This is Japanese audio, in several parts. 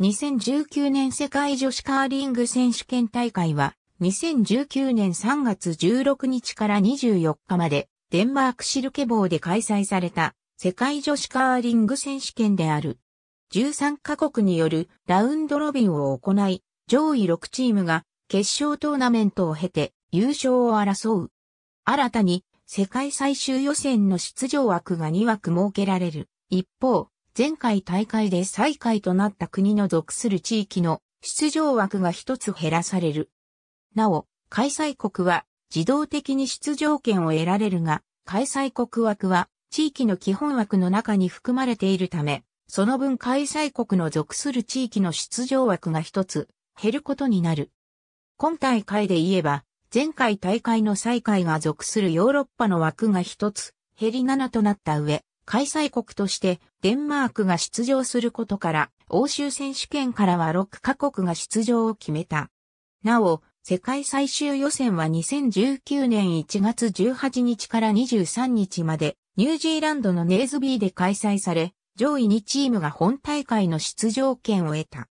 2019年世界女子カーリング選手権大会は、2019年3月16日から24日まで、デンマークシルケボーで開催された、世界女子カーリング選手権である。13カ国によるラウンドロビンを行い、上位6チームが決勝トーナメントを経て優勝を争う。新たに世界最終予選の出場枠が2枠設けられる。一方、前回大会で最下位となった国の属する地域の出場枠が一つ減らされる。なお、開催国は自動的に出場権を得られるが、開催国枠は地域の基本枠の中に含まれているため、その分開催国の属する地域の出場枠が一つ減ることになる。今大会で言えば、前回大会の最下位が属するヨーロッパの枠が一つ減り7となった上、開催国としてデンマークが出場することから、欧州選手権からは6カ国が出場を決めた。なお、世界最終予選は2019年1月18日から23日まで、ニュージーランドのネーズビーで開催され、上位2チームが本大会の出場権を得た。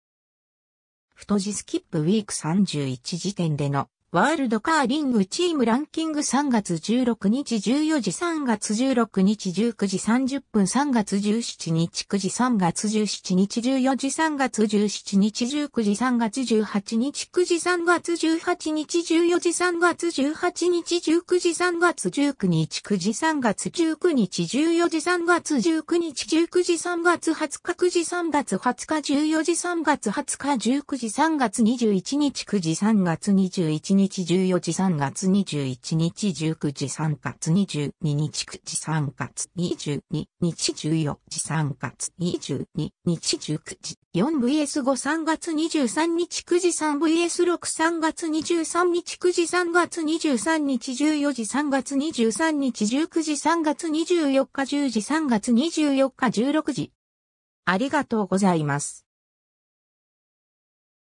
太字スキップウィーク31時点でのワールドカーリングチームランキング3月16日14時3月16日19時30分3月17日9時3月17日14時3月17日19時3月18日9時3月18日14時3月18日19時3月19日9時3月19日14時3月19日19時3月20日9時3月20日14時3月20日19時3月21日9時3月21日日14時3月21日19時3月22日9時3月22日14時3月22日19時 4vs53 月23日9時 3vs63 月23日9時3月23日14時3月23日19時3月24日10時3月24日16時ありがとうございます。